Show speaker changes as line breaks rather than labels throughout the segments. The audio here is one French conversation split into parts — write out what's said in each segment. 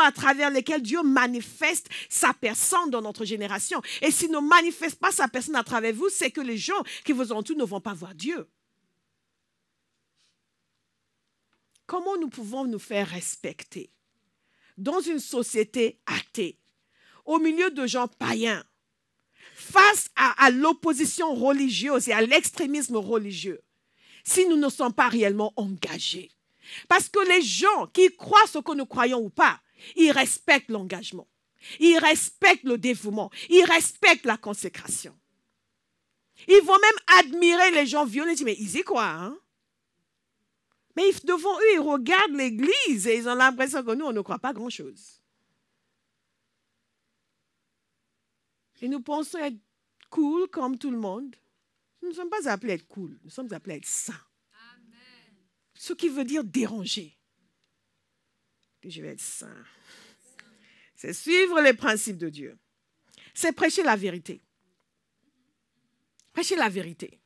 à travers lesquels Dieu manifeste sa personne dans notre génération. Et s'il ne manifeste pas sa personne à travers vous, c'est que les gens qui vous entourent ne vont pas voir Dieu. Comment nous pouvons nous faire respecter dans une société athée, au milieu de gens païens, face à, à l'opposition religieuse et à l'extrémisme religieux, si nous ne sommes pas réellement engagés. Parce que les gens qui croient ce que nous croyons ou pas, ils respectent l'engagement. Ils respectent le dévouement. Ils respectent la consécration. Ils vont même admirer les gens violents. Ils disent, mais ils y croient. Hein? Mais devant eux, ils regardent l'Église et ils ont l'impression que nous, on ne croit pas grand-chose. Et nous pensons être cool comme tout le monde. Nous ne sommes pas appelés à être cool, nous sommes appelés à être saints. Ce qui veut dire déranger je vais être saint. C'est suivre les principes de Dieu. C'est prêcher la vérité. Prêcher la vérité.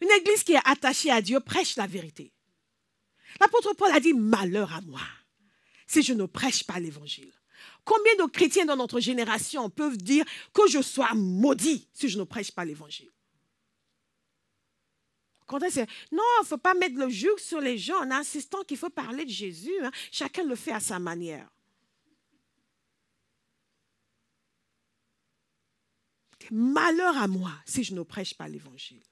Une église qui est attachée à Dieu prêche la vérité. L'apôtre Paul a dit, malheur à moi si je ne prêche pas l'évangile. Combien de chrétiens dans notre génération peuvent dire que je sois maudit si je ne prêche pas l'évangile non, il ne faut pas mettre le jug sur les gens en insistant qu'il faut parler de Jésus. Hein. Chacun le fait à sa manière. Malheur à moi si je ne prêche pas l'évangile.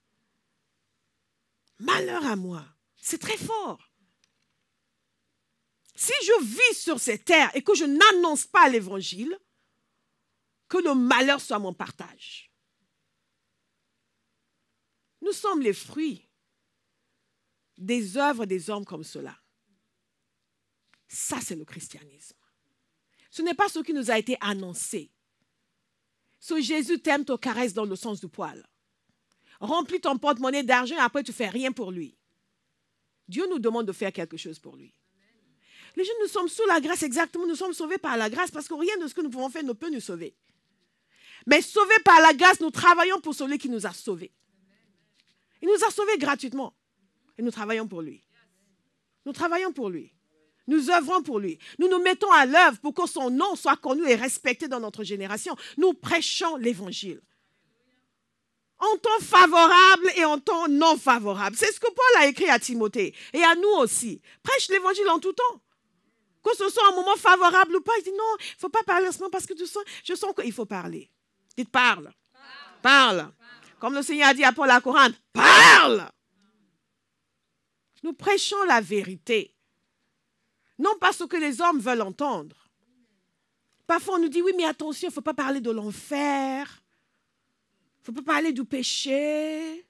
Malheur à moi. C'est très fort. Si je vis sur ces terres et que je n'annonce pas l'évangile, que le malheur soit mon partage. Nous sommes les fruits des œuvres des hommes comme cela. Ça, c'est le christianisme. Ce n'est pas ce qui nous a été annoncé. Ce Jésus t'aime, te caresse dans le sens du poil. Remplis ton porte-monnaie d'argent, après tu fais rien pour lui. Dieu nous demande de faire quelque chose pour lui. Les gens, nous sommes sous la grâce, exactement, nous sommes sauvés par la grâce parce que rien de ce que nous pouvons faire ne peut nous sauver. Mais sauvés par la grâce, nous travaillons pour celui qui nous a sauvés. Il nous a sauvés gratuitement. Et nous travaillons pour lui. Nous travaillons pour lui. Nous œuvrons pour lui. Nous nous mettons à l'œuvre pour que son nom soit connu et respecté dans notre génération. Nous prêchons l'évangile. En temps favorable et en temps non favorable. C'est ce que Paul a écrit à Timothée et à nous aussi. Prêche l'évangile en tout temps. Que ce soit un moment favorable ou pas, il dit non, il ne faut pas parler en ce moment parce que je sens qu'il faut parler. Dites Parle. parle. Comme le Seigneur a dit à Paul à Corinthe, parle. Nous prêchons la vérité. Non pas ce que les hommes veulent entendre. Parfois, on nous dit, oui, mais attention, il ne faut pas parler de l'enfer. Il ne faut pas parler du péché.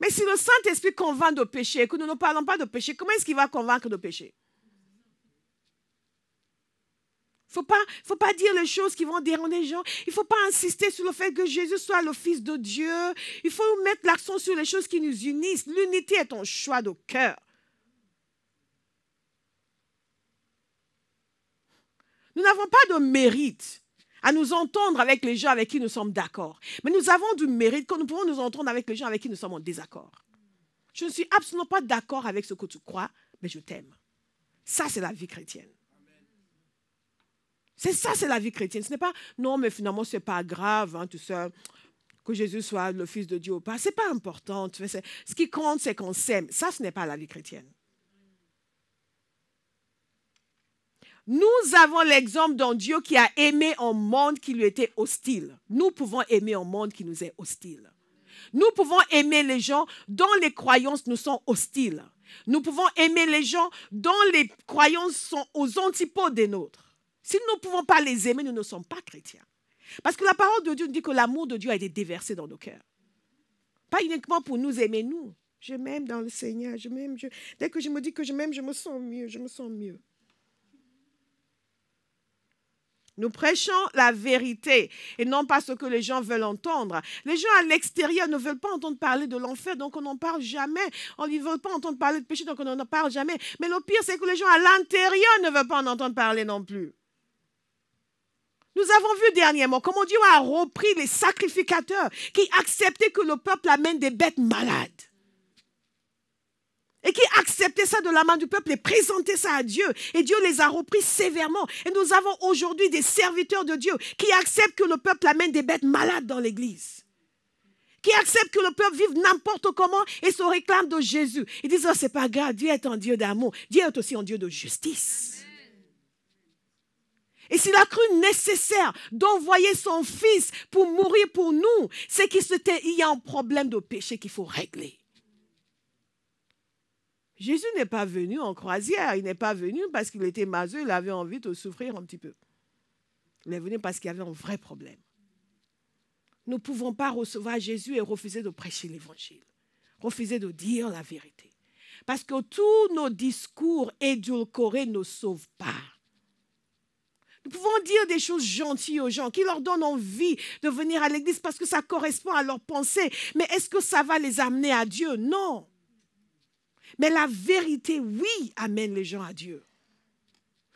Mais si le Saint-Esprit convainc de péché, que nous ne parlons pas de péché, comment est-ce qu'il va convaincre de péché il faut pas, faut pas dire les choses qui vont déranger les gens. Il ne faut pas insister sur le fait que Jésus soit le Fils de Dieu. Il faut mettre l'accent sur les choses qui nous unissent. L'unité est ton choix de cœur. Nous n'avons pas de mérite à nous entendre avec les gens avec qui nous sommes d'accord. Mais nous avons du mérite quand nous pouvons nous entendre avec les gens avec qui nous sommes en désaccord. Je ne suis absolument pas d'accord avec ce que tu crois, mais je t'aime. Ça, c'est la vie chrétienne. C'est ça, c'est la vie chrétienne. Ce n'est pas, non, mais finalement, ce n'est pas grave, hein, tout ça, que Jésus soit le Fils de Dieu ou pas. Ce n'est pas important. ce qui compte, c'est qu'on s'aime. Ça, ce n'est pas la vie chrétienne. Nous avons l'exemple d'un Dieu qui a aimé un monde qui lui était hostile. Nous pouvons aimer un monde qui nous est hostile. Nous pouvons aimer les gens dont les croyances nous sont hostiles. Nous pouvons aimer les gens dont les croyances sont aux antipodes des nôtres. Si nous ne pouvons pas les aimer, nous ne sommes pas chrétiens. Parce que la parole de Dieu nous dit que l'amour de Dieu a été déversé dans nos cœurs. Pas uniquement pour nous aimer, nous. Je m'aime dans le Seigneur, je m'aime. Dès que je me dis que je m'aime, je me sens mieux, je me sens mieux. Nous prêchons la vérité et non pas ce que les gens veulent entendre. Les gens à l'extérieur ne veulent pas entendre parler de l'enfer, donc on n'en parle jamais. On ne veut pas entendre parler de péché, donc on n'en parle jamais. Mais le pire, c'est que les gens à l'intérieur ne veulent pas en entendre parler non plus. Nous avons vu dernièrement comment Dieu a repris les sacrificateurs qui acceptaient que le peuple amène des bêtes malades. Et qui acceptaient ça de la main du peuple et présentaient ça à Dieu. Et Dieu les a repris sévèrement. Et nous avons aujourd'hui des serviteurs de Dieu qui acceptent que le peuple amène des bêtes malades dans l'église. Qui acceptent que le peuple vive n'importe comment et se réclame de Jésus. Ils disent, oh, c'est pas grave, Dieu est un Dieu d'amour. Dieu est aussi un Dieu de justice. Et s'il a cru nécessaire d'envoyer son fils pour mourir pour nous, c'est qu'il y a un problème de péché qu'il faut régler. Jésus n'est pas venu en croisière, il n'est pas venu parce qu'il était maseux, il avait envie de souffrir un petit peu. Il est venu parce qu'il y avait un vrai problème. Nous ne pouvons pas recevoir Jésus et refuser de prêcher l'évangile, refuser de dire la vérité. Parce que tous nos discours édulcorés ne sauvent pas. Nous pouvons dire des choses gentilles aux gens qui leur donnent envie de venir à l'église parce que ça correspond à leurs pensées. Mais est-ce que ça va les amener à Dieu Non. Mais la vérité, oui, amène les gens à Dieu.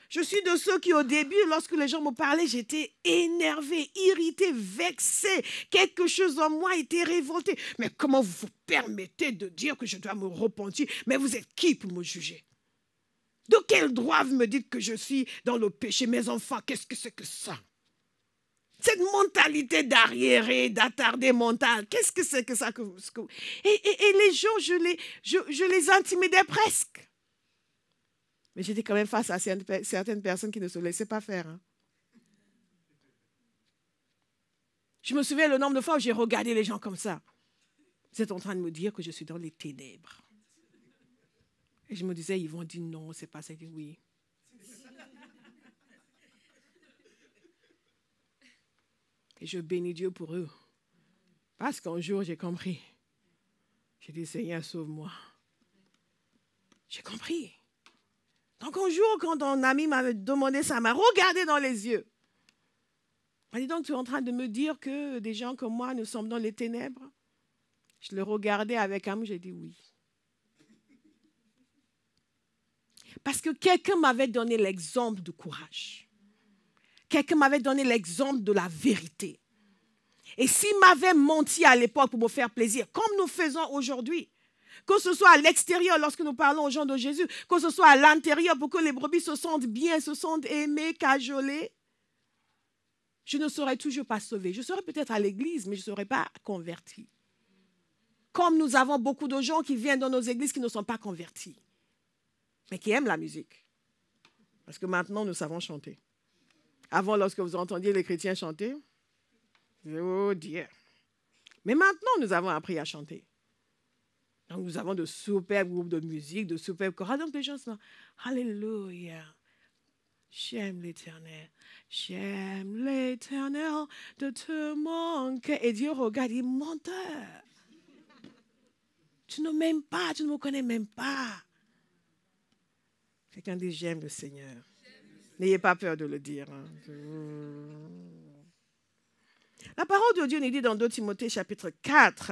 Je suis de ceux qui, au début, lorsque les gens me parlaient, j'étais énervée, irritée, vexée. Quelque chose en moi était révolté. Mais comment vous vous permettez de dire que je dois me repentir Mais vous êtes qui pour me juger de quel droit vous me dites que je suis dans le péché Mes enfants, qu'est-ce que c'est que ça Cette mentalité d'arriéré, d'attardé mental, qu'est-ce que c'est que ça que, Et, les gens, je les, je, intimidais presque. Mais j'étais quand même face à certaines personnes qui ne se laissaient pas faire. Hein. Je me souviens le nombre de fois où j'ai regardé les gens comme ça. Vous êtes en train de me dire que je suis dans les ténèbres. Et je me disais, ils vont dire non, c'est pas ça. oui. Et je bénis Dieu pour eux. Parce qu'un jour, j'ai compris. J'ai dit, Seigneur, sauve-moi. J'ai compris. Donc un jour, quand ton ami m'avait demandé ça, m'a regardé dans les yeux. m'a dit donc, tu es en train de me dire que des gens comme moi, nous sommes dans les ténèbres Je le regardais avec amour, j'ai dit oui. Parce que quelqu'un m'avait donné l'exemple du courage. Quelqu'un m'avait donné l'exemple de la vérité. Et s'il m'avait menti à l'époque pour me faire plaisir, comme nous faisons aujourd'hui, que ce soit à l'extérieur lorsque nous parlons aux gens de Jésus, que ce soit à l'intérieur pour que les brebis se sentent bien, se sentent aimées, cajolées, je ne serais toujours pas sauvée. Je serais peut-être à l'église, mais je ne serais pas convertie. Comme nous avons beaucoup de gens qui viennent dans nos églises qui ne sont pas convertis mais qui aiment la musique. Parce que maintenant, nous savons chanter. Avant, lorsque vous entendiez les chrétiens chanter, oh Dieu. Mais maintenant, nous avons appris à chanter. Donc, nous avons de superbes groupes de musique, de superbes chorales. Donc, les gens sont Alléluia. J'aime l'éternel. J'aime l'éternel de tout mon cœur. Et Dieu regarde, il menteur. Tu ne m'aimes pas, tu ne me connais même pas. Quelqu'un dit J'aime le Seigneur. N'ayez pas peur de le dire. Hein. La parole de Dieu nous dit dans 2 Timothée chapitre 4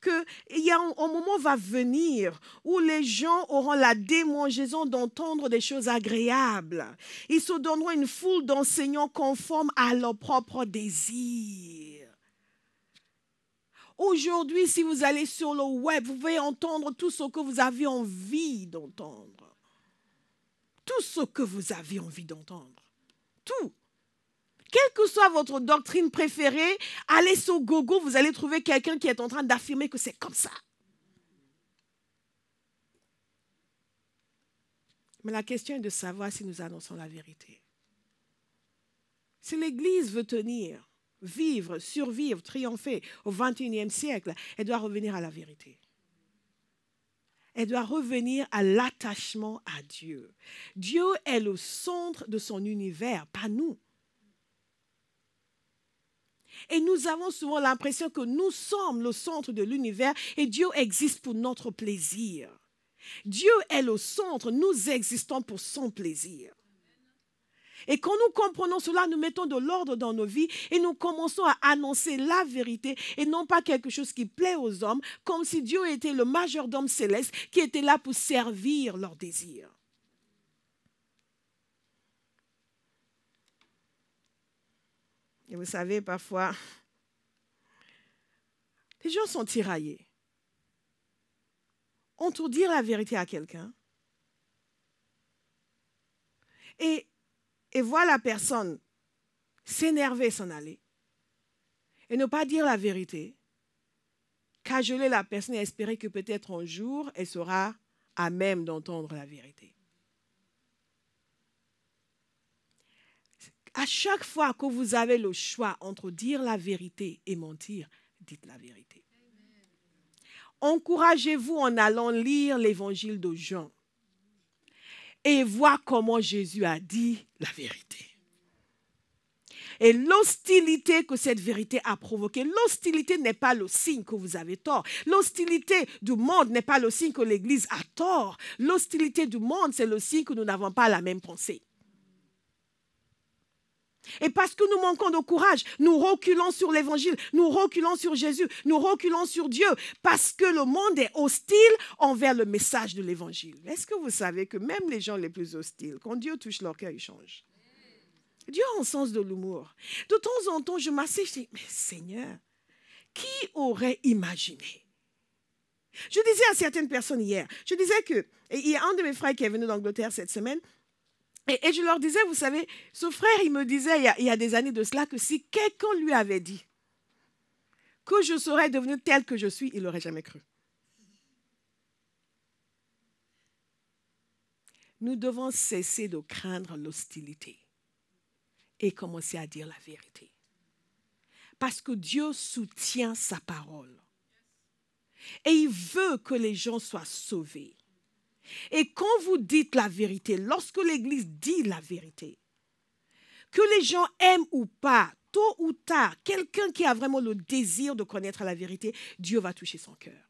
qu'il y a un, moment va venir où les gens auront la démangeaison d'entendre des choses agréables. Ils se donneront une foule d'enseignants conformes à leurs propres désirs. Aujourd'hui, si vous allez sur le web, vous pouvez entendre tout ce que vous avez envie d'entendre tout ce que vous avez envie d'entendre. Tout. Quelle que soit votre doctrine préférée, allez sur Gogo, vous allez trouver quelqu'un qui est en train d'affirmer que c'est comme ça. Mais la question est de savoir si nous annonçons la vérité. Si l'Église veut tenir, vivre, survivre, triompher au XXIe siècle, elle doit revenir à la vérité elle doit revenir à l'attachement à Dieu. Dieu est le centre de son univers, pas nous. Et nous avons souvent l'impression que nous sommes le centre de l'univers et Dieu existe pour notre plaisir. Dieu est le centre, nous existons pour son plaisir. Et quand nous comprenons cela, nous mettons de l'ordre dans nos vies et nous commençons à annoncer la vérité et non pas quelque chose qui plaît aux hommes, comme si Dieu était le majeur d'hommes céleste qui était là pour servir leurs désirs. Et vous savez, parfois, les gens sont tiraillés. On dire la vérité à quelqu'un. Et et voir la personne s'énerver, s'en aller, et ne pas dire la vérité, cajoler la personne et espérer que peut-être un jour, elle sera à même d'entendre la vérité. À chaque fois que vous avez le choix entre dire la vérité et mentir, dites la vérité. Encouragez-vous en allant lire l'évangile de Jean et voir comment Jésus a dit la vérité. Et l'hostilité que cette vérité a provoquée, l'hostilité n'est pas le signe que vous avez tort. L'hostilité du monde n'est pas le signe que l'Église a tort. L'hostilité du monde, c'est le signe que nous n'avons pas la même pensée. Et parce que nous manquons de courage, nous reculons sur l'évangile, nous reculons sur Jésus, nous reculons sur Dieu, parce que le monde est hostile envers le message de l'évangile. Est-ce que vous savez que même les gens les plus hostiles, quand Dieu touche leur cœur, ils changent Dieu a un sens de l'humour. De temps en temps, je m'assieds, je dis, mais Seigneur, qui aurait imaginé je disais à certaines personnes hier, je disais que, il y a un de mes frères qui est venu d'Angleterre cette semaine, et, je leur disais, vous savez, ce frère, il me disait il y, a, il y a des années de cela que si quelqu'un lui avait dit que je serais devenu tel que je suis, il n'aurait jamais cru. Nous devons cesser de craindre l'hostilité et commencer à dire la vérité. Parce que Dieu soutient sa parole. Et il veut que les gens soient sauvés. Et quand vous dites la vérité, lorsque l'Église dit la vérité, que les gens aiment ou pas, tôt ou tard, quelqu'un qui a vraiment le désir de connaître la vérité, Dieu va toucher son cœur.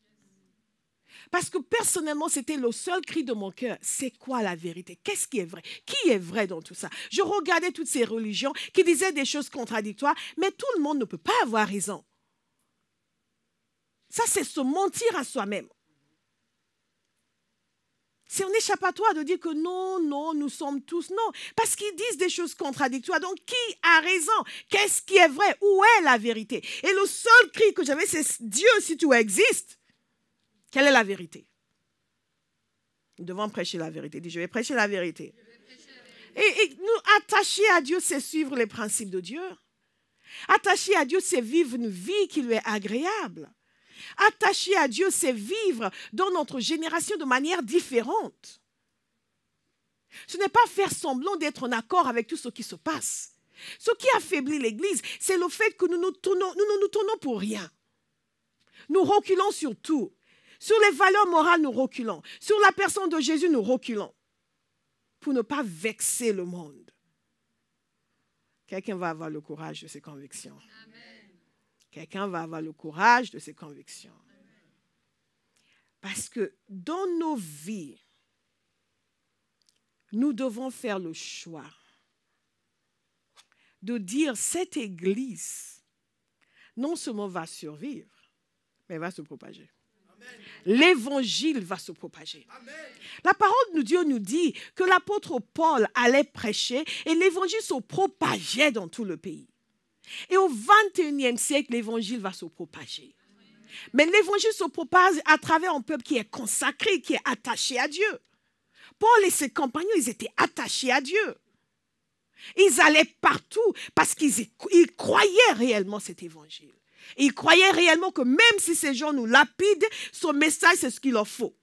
Parce que personnellement, c'était le seul cri de mon cœur. C'est quoi la vérité Qu'est-ce qui est vrai Qui est vrai dans tout ça Je regardais toutes ces religions qui disaient des choses contradictoires, mais tout le monde ne peut pas avoir raison. Ça, c'est se mentir à soi-même on C'est à toi de dire que non, non, nous sommes tous non. Parce qu'ils disent des choses contradictoires. Donc, qui a raison Qu'est-ce qui est vrai Où est la vérité Et le seul cri que j'avais, c'est Dieu, si tu existes, quelle est la vérité Nous devons prêcher la vérité. Dis, je vais prêcher la vérité. Et, et, nous attacher à Dieu, c'est suivre les principes de Dieu. Attacher à Dieu, c'est vivre une vie qui lui est agréable. Attacher à Dieu, c'est vivre dans notre génération de manière différente. Ce n'est pas faire semblant d'être en accord avec tout ce qui se passe. Ce qui affaiblit l'Église, c'est le fait que nous nous, tournons, nous nous, nous tournons pour rien. Nous reculons sur tout. Sur les valeurs morales, nous reculons. Sur la personne de Jésus, nous reculons. Pour ne pas vexer le monde. Quelqu'un va avoir le courage de ses convictions. Amen quelqu'un va avoir le courage de ses convictions. Parce que dans nos vies, nous devons faire le choix de dire cette Église non seulement va survivre, mais va se propager. L'évangile va se propager. La parole de Dieu nous dit que l'apôtre Paul allait prêcher et l'évangile se propageait dans tout le pays. Et au 21e siècle, l'évangile va se propager. Mais l'évangile se propage à travers un peuple qui est consacré, qui est attaché à Dieu. Paul et ses compagnons, ils étaient attachés à Dieu. Ils allaient partout parce qu'ils croyaient réellement cet évangile. Ils croyaient réellement que même si ces gens nous lapident, son message, c'est ce qu'il leur faut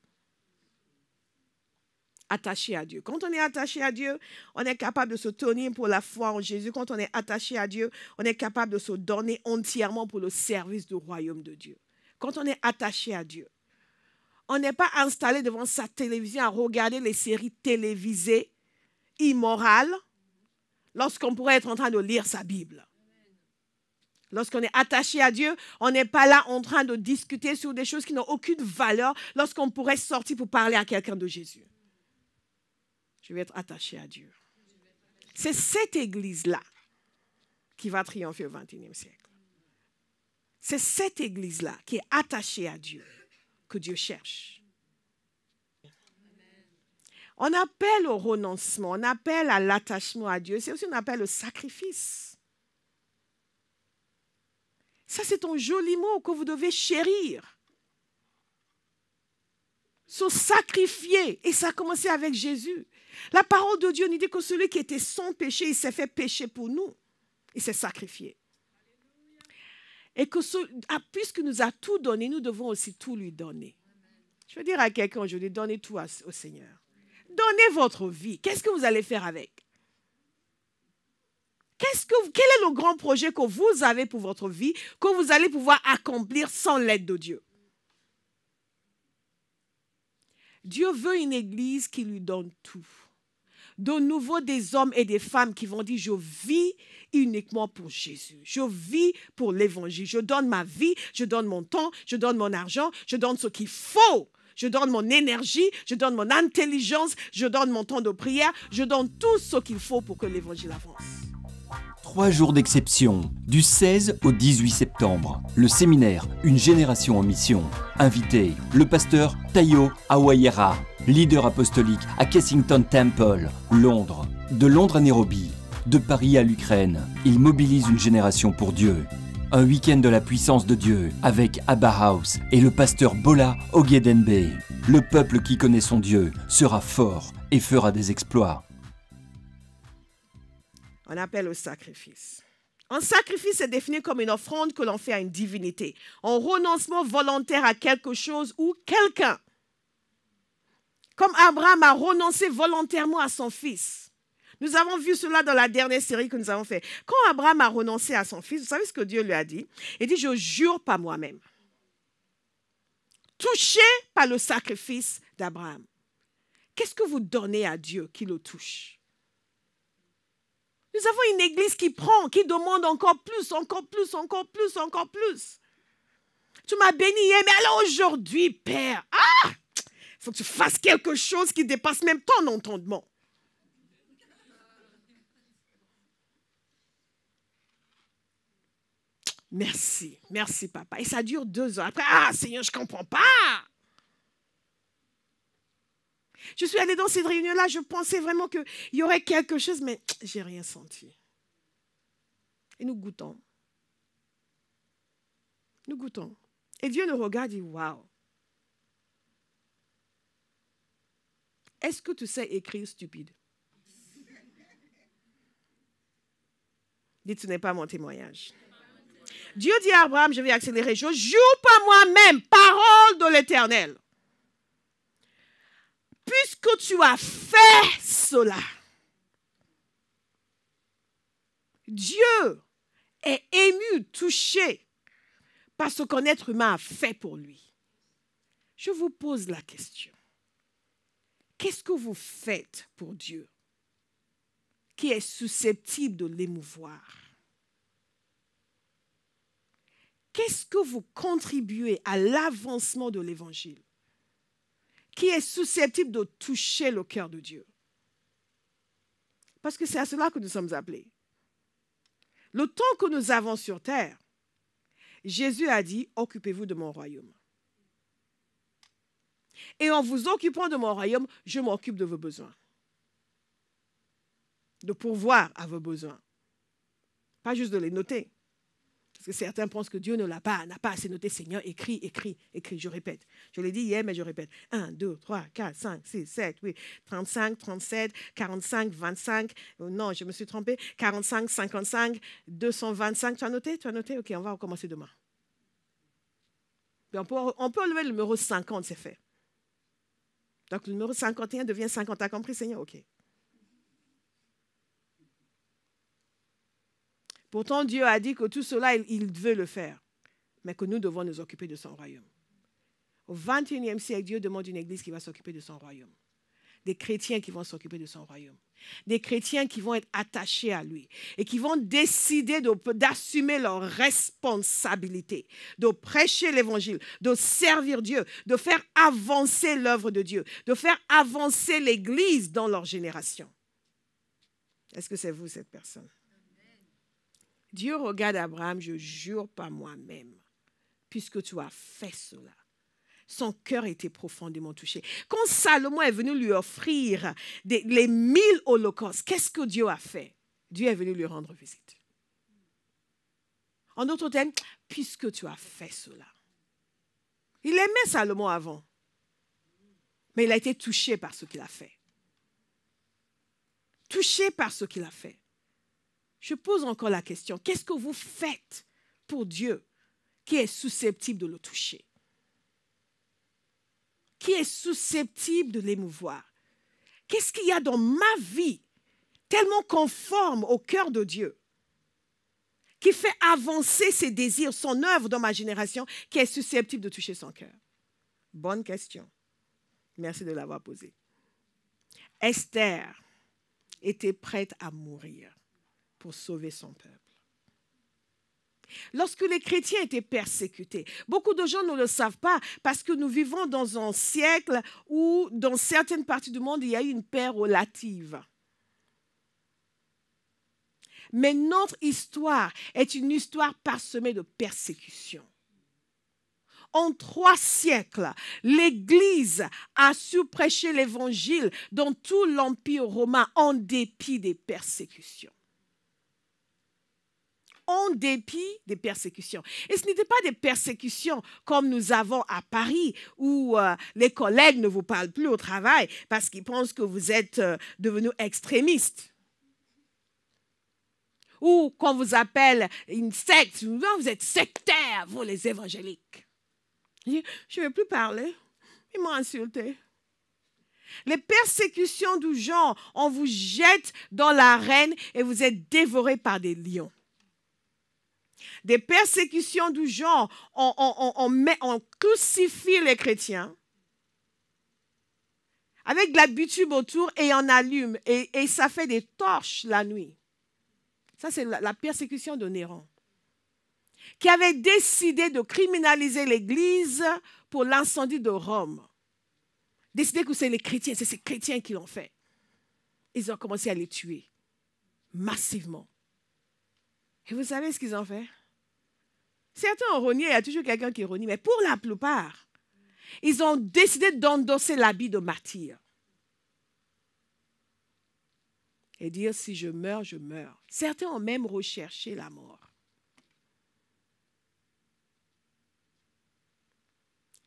attaché à Dieu. Quand on est attaché à Dieu, on est capable de se tenir pour la foi en Jésus. Quand on est attaché à Dieu, on est capable de se donner entièrement pour le service du royaume de Dieu. Quand on est attaché à Dieu, on n'est pas installé devant sa télévision à regarder les séries télévisées immorales lorsqu'on pourrait être en train de lire sa Bible. Lorsqu'on est attaché à Dieu, on n'est pas là en train de discuter sur des choses qui n'ont aucune valeur lorsqu'on pourrait sortir pour parler à quelqu'un de Jésus je être attaché à Dieu. C'est cette Église-là qui va triompher au XXIe siècle. C'est cette Église-là qui est attachée à Dieu, que Dieu cherche. On appelle au renoncement, on appelle à l'attachement à Dieu, c'est aussi on appelle au sacrifice. Ça, c'est un joli mot que vous devez chérir. Se sacrifier. Et ça a commencé avec Jésus. La parole de Dieu nous dit que celui qui était sans péché, il s'est fait pécher pour nous. Il s'est sacrifié. Et que ah, puisque nous a tout donné, nous devons aussi tout lui donner. Je veux dire à quelqu'un aujourd'hui, donnez tout au Seigneur. Donnez votre vie. Qu'est-ce que vous allez faire avec que, Quel est le grand projet que vous avez pour votre vie, que vous allez pouvoir accomplir sans l'aide de Dieu Dieu veut une église qui lui donne tout. De nouveau, des hommes et des femmes qui vont dire, je vis uniquement pour Jésus. Je vis pour l'évangile. Je donne ma vie, je donne mon temps, je donne mon argent, je donne ce qu'il faut. Je donne mon énergie, je donne mon intelligence, je donne mon temps de prière, je donne tout ce qu'il faut pour que l'évangile avance. Trois jours d'exception, du 16 au 18 septembre. Le séminaire Une génération en mission. Invité, le pasteur Tayo Awayera, leader apostolique à Kensington Temple, Londres. De Londres à Nairobi, de Paris à l'Ukraine, il mobilise une génération pour Dieu. Un week-end de la puissance de Dieu avec Abba House et le pasteur Bola Ogedenbe. Le peuple qui connaît son Dieu sera fort et fera des exploits on appelle au sacrifice. Un sacrifice est défini comme une offrande que l'on fait à une divinité, un renoncement volontaire à quelque chose ou quelqu'un. Comme Abraham a renoncé volontairement à son fils. Nous avons vu cela dans la dernière série que nous avons faite. Quand Abraham a renoncé à son fils, vous savez ce que Dieu lui a dit Il dit, je jure par moi-même. Touché par le sacrifice d'Abraham. Qu'est-ce que vous donnez à Dieu qui le touche nous avons une église qui prend, qui demande encore plus, encore plus, encore plus, encore plus. Tu m'as béni hein, mais alors aujourd'hui, Père, il ah! faut que tu fasses quelque chose qui dépasse même ton entendement. Merci, merci papa. Et ça dure deux ans. Après, ah Seigneur, je ne comprends pas. Je suis allée dans cette réunion-là, je pensais vraiment qu'il y aurait quelque chose, mais j'ai rien senti. Et nous goûtons. Nous goûtons. Et Dieu nous regarde et dit Waouh Est-ce que tu sais écrire stupide Dis, ce n'est pas mon témoignage. Dieu dit à Abraham, je vais accélérer, je joue pas moi-même, parole de l'Éternel puisque tu as fait cela, Dieu est ému, touché par ce qu'un être humain a fait pour lui. Je vous pose la question. Qu'est-ce que vous faites pour Dieu qui est susceptible de l'émouvoir Qu'est-ce que vous contribuez à l'avancement de l'Évangile qui est susceptible de toucher le cœur de Dieu. Parce que c'est à cela que nous sommes appelés. Le temps que nous avons sur terre, Jésus a dit, occupez-vous de mon royaume. Et en vous occupant de mon royaume, je m'occupe de vos besoins. De pourvoir à vos besoins. Pas juste de les noter. Parce que certains pensent que Dieu ne l'a pas, n'a pas assez noté. Seigneur, écris, écris, écris. Je répète. Je l'ai dit hier, mais je répète. 1, 2, 3, 4, 5, 6, 7, oui. 35, 37, 45, 25. Non, je me suis trompée. 45, 55, 225. Tu as noté Tu as noté Ok, on va recommencer demain. On peut, on peut enlever le numéro 50, c'est fait. Donc le numéro 51 devient 50. Tu as compris, Seigneur Ok. Pourtant, Dieu a dit que tout cela, il, veut le faire, mais que nous devons nous occuper de son royaume. Au 21e siècle, Dieu demande une église qui va s'occuper de son royaume. Des chrétiens qui vont s'occuper de son royaume. Des chrétiens qui vont être attachés à lui et qui vont décider d'assumer leur responsabilité. de prêcher l'évangile, de servir Dieu, de faire avancer l'œuvre de Dieu, de faire avancer l'église dans leur génération. Est-ce que c'est vous cette personne? Dieu regarde Abraham, je jure par moi-même, puisque tu as fait cela. Son cœur était profondément touché. Quand Salomon est venu lui offrir les mille holocaustes, qu'est-ce que Dieu a fait Dieu est venu lui rendre visite. En d'autres termes, puisque tu as fait cela. Il aimait Salomon avant, mais il a été touché par ce qu'il a fait. Touché par ce qu'il a fait. Je pose encore la question, qu'est-ce que vous faites pour Dieu qui est susceptible de le toucher Qui est susceptible de l'émouvoir Qu'est-ce qu'il y a dans ma vie tellement conforme au cœur de Dieu qui fait avancer ses désirs, son œuvre dans ma génération, qui est susceptible de toucher son cœur Bonne question. Merci de l'avoir posée. Esther était prête à mourir pour sauver son peuple. Lorsque les chrétiens étaient persécutés, beaucoup de gens ne le savent pas parce que nous vivons dans un siècle où dans certaines parties du monde, il y a eu une paix relative. Mais notre histoire est une histoire parsemée de persécutions. En trois siècles, l'Église a su prêcher l'Évangile dans tout l'Empire romain en dépit des persécutions en dépit des persécutions. Et ce n'était pas des persécutions comme nous avons à Paris, où euh, les collègues ne vous parlent plus au travail parce qu'ils pensent que vous êtes euh, devenus devenu extrémiste ou qu'on vous appelle une secte, vous êtes sectaire, vous les évangéliques. Je ne vais plus parler. Ils m'ont insulté. Les persécutions du genre, on vous jette dans l'arène et vous êtes dévoré par des lions des persécutions du genre, on, crucifie les chrétiens avec de la bitube autour et on allume et, ça fait des torches la nuit. Ça, c'est la, la persécution de Néron qui avait décidé de criminaliser l'Église pour l'incendie de Rome. Décidé que c'est les chrétiens, c'est ces chrétiens qui l'ont fait. Ils ont commencé à les tuer massivement. Et vous savez ce qu'ils ont fait Certains ont renié, il y a toujours quelqu'un qui renie, mais pour la plupart, ils ont décidé d'endosser l'habit de martyr. Et dire, si je meurs, je meurs. Certains ont même recherché la mort.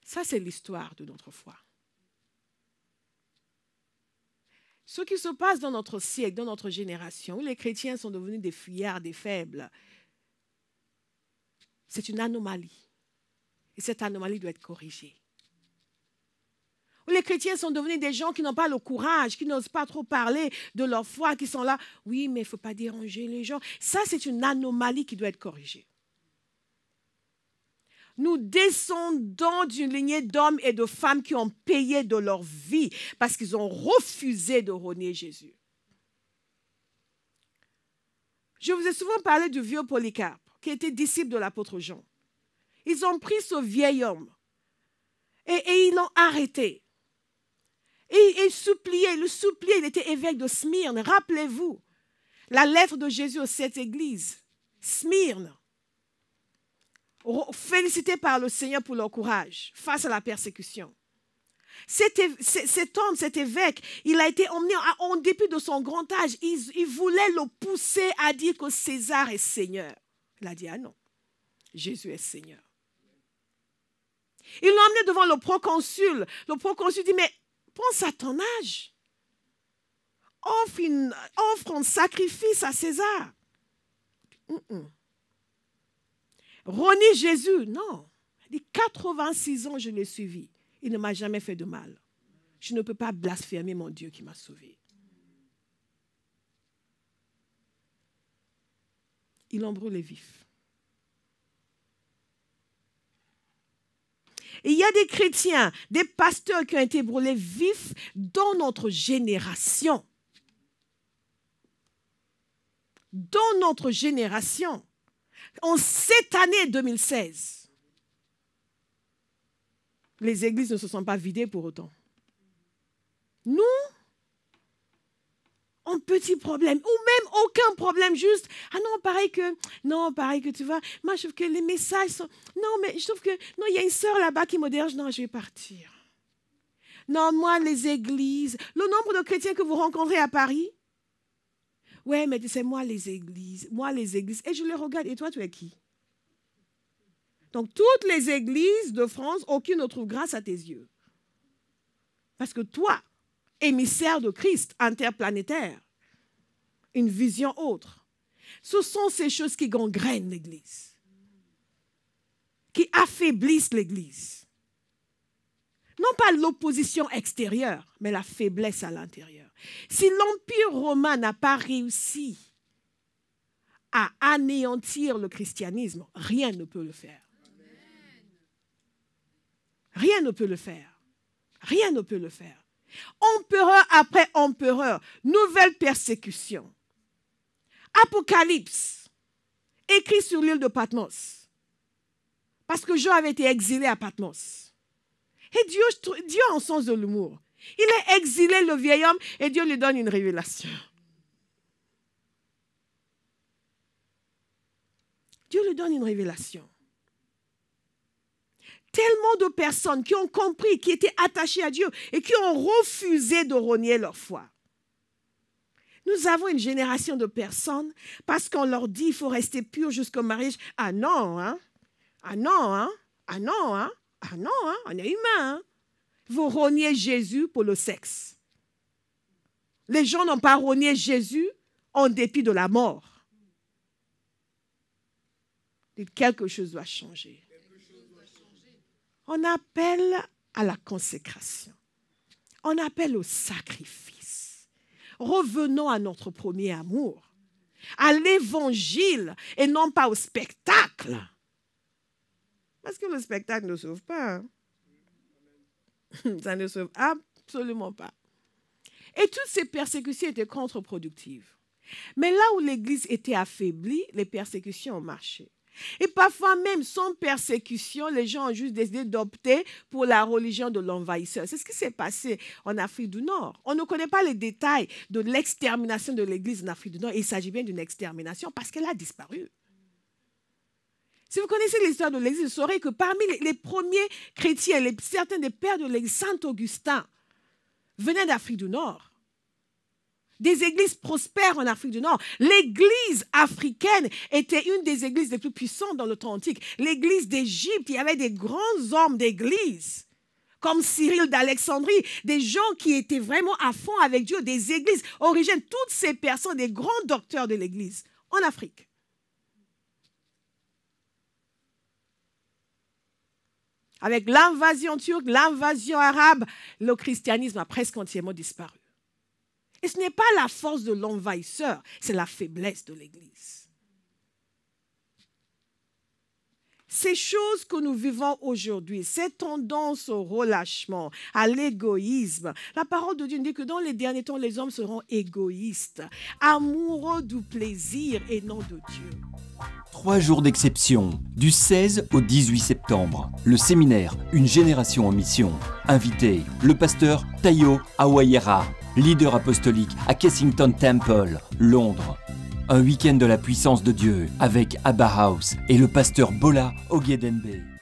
Ça, c'est l'histoire de notre foi. Ce qui se passe dans notre siècle, dans notre génération, où les chrétiens sont devenus des fuyards, des faibles. C'est une anomalie. Et cette anomalie doit être corrigée. Où Les chrétiens sont devenus des gens qui n'ont pas le courage, qui n'osent pas trop parler de leur foi, qui sont là. Oui, mais il ne faut pas déranger les gens. Ça, c'est une anomalie qui doit être corrigée. Nous descendons d'une lignée d'hommes et de femmes qui ont payé de leur vie parce qu'ils ont refusé de renier Jésus. Je vous ai souvent parlé du vieux Polycarpe, qui était disciple de l'apôtre Jean. Ils ont pris ce vieil homme et, ils l'ont arrêté. Et il suppliait, le suppliait, il était évêque de Smyrne. Rappelez-vous la lettre de Jésus à cette église, Smyrne félicité par le Seigneur pour leur courage face à la persécution. Cet, homme, cet évêque, il a été emmené en, dépit de son grand âge. Il, voulait le pousser à dire que César est Seigneur. Il a dit, ah non, Jésus est Seigneur. Il l'a emmené devant le proconsul. Le proconsul dit, mais pense à ton âge. Offre, offre un sacrifice à César. René Jésus. Non. Il dit 86 ans, je l'ai suivi. Il ne m'a jamais fait de mal. Je ne peux pas blasphémer mon Dieu qui m'a sauvé. Il en brûlé vif. il y a des chrétiens, des pasteurs qui ont été brûlés vifs dans notre génération. Dans notre génération. En cette année 2016, les églises ne se sont pas vidées pour autant. Nous, un petit problème, ou même aucun problème, juste, ah non, pareil que, non, pareil que, tu vois, moi, je trouve que les messages sont, non, mais je trouve que, non, il y a une sœur là-bas qui me dérange, non, je vais partir. Non, moi, les églises, le nombre de chrétiens que vous rencontrez à Paris, Ouais, mais c'est moi les églises, moi les églises. Et je les regarde, et toi, tu es qui Donc, toutes les églises de France, aucune ne trouve grâce à tes yeux. Parce que toi, émissaire de Christ interplanétaire, une vision autre, ce sont ces choses qui gangrènent l'Église, qui affaiblissent l'Église non pas l'opposition extérieure, mais la faiblesse à l'intérieur. Si l'Empire romain n'a pas réussi à anéantir le christianisme, rien ne peut le faire. Rien ne peut le faire. Rien ne peut le faire. Empereur après empereur, nouvelle persécution. Apocalypse, écrit sur l'île de Patmos. Parce que Jean avait été exilé à Patmos. Et Dieu, Dieu a un sens de l'humour. Il a exilé, le vieil homme, et Dieu lui donne une révélation. Dieu lui donne une révélation. Tellement de personnes qui ont compris, qui étaient attachées à Dieu et qui ont refusé de renier leur foi. Nous avons une génération de personnes parce qu'on leur dit il faut rester pur jusqu'au mariage. Ah non, hein? Ah non, hein? Ah non, hein? Ah non, hein, on est humain. Hein. Vous reniez Jésus pour le sexe. Les gens n'ont pas rogné Jésus en dépit de la mort. Quelque chose doit changer. On appelle à la consécration. On appelle au sacrifice. Revenons à notre premier amour, à l'évangile et non pas au spectacle que le spectacle ne sauve pas. Hein. Ça ne sauve absolument pas. Et toutes ces persécutions étaient contre-productives. Mais là où l'Église était affaiblie, les persécutions ont marché. Et parfois même sans persécution, les gens ont juste décidé d'opter pour la religion de l'envahisseur. C'est ce qui s'est passé en Afrique du Nord. On ne connaît pas les détails de l'extermination de l'Église en Afrique du Nord. Il s'agit bien d'une extermination parce qu'elle a disparu. Si vous connaissez l'histoire de l'Église, vous saurez que parmi les, premiers chrétiens, certains des pères de l'Église, Saint Augustin, venaient d'Afrique du Nord. Des églises prospèrent en Afrique du Nord. L'église africaine était une des églises les plus puissantes dans le antique. L'église d'Égypte, il y avait des grands hommes d'église comme Cyril d'Alexandrie, des gens qui étaient vraiment à fond avec Dieu, des églises, origines, toutes ces personnes, des grands docteurs de l'église en Afrique. Avec l'invasion turque, l'invasion arabe, le christianisme a presque entièrement disparu. Et ce n'est pas la force de l'envahisseur, c'est la faiblesse de l'Église. Ces choses que nous vivons aujourd'hui, ces tendances au relâchement, à l'égoïsme, la parole de Dieu dit que dans les derniers temps, les hommes seront égoïstes, amoureux du plaisir et non de Dieu. Trois jours d'exception, du 16 au 18 septembre. Le séminaire Une génération en mission. Invité, le pasteur Tayo Awayera, leader apostolique à Kensington Temple, Londres un week-end de la puissance de Dieu avec Abba House et le pasteur Bola Ogedenbe.